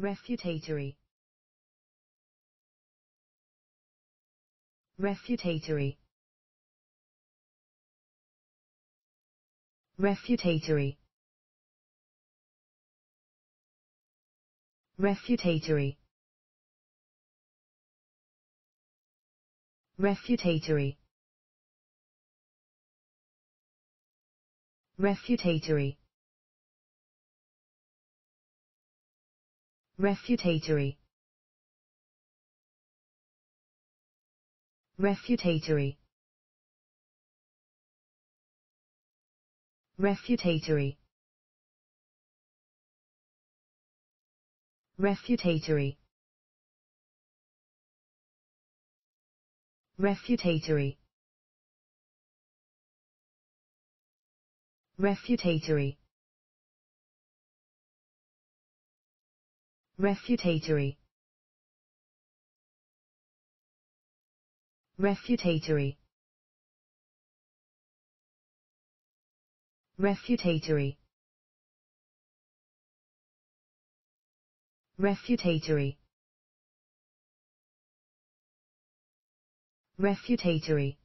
Refutatory. Refutatory. Refutatory. Refutatory. Refutatory. Refutatory. Refutatory. Refutatory. Refutatory. Refutatory. Refutatory. Refutatory. Refutatory. Refutatory. Refutatory. Refutatory. Refutatory.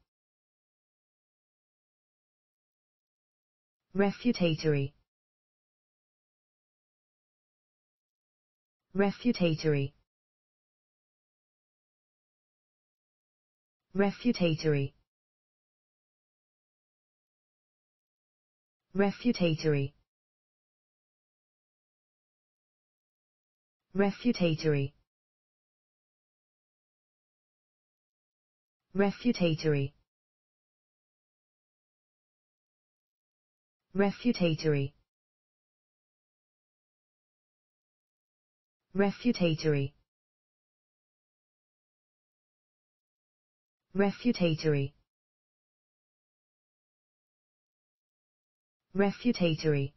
Refutatory. Refutatory. Refutatory. Refutatory. Refutatory. Refutatory. Refutatory. Refutatory. Refutatory. Refutatory.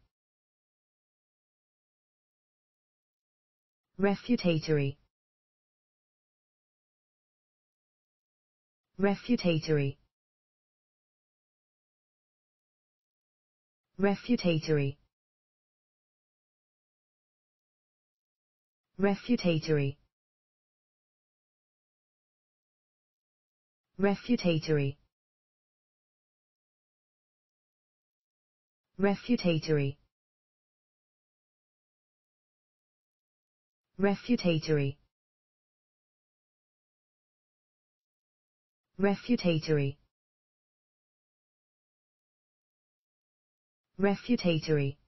Refutatory. Refutatory. Refutatory. Refutatory. Refutatory. Refutatory. Refutatory. Refutatory. Refutatory.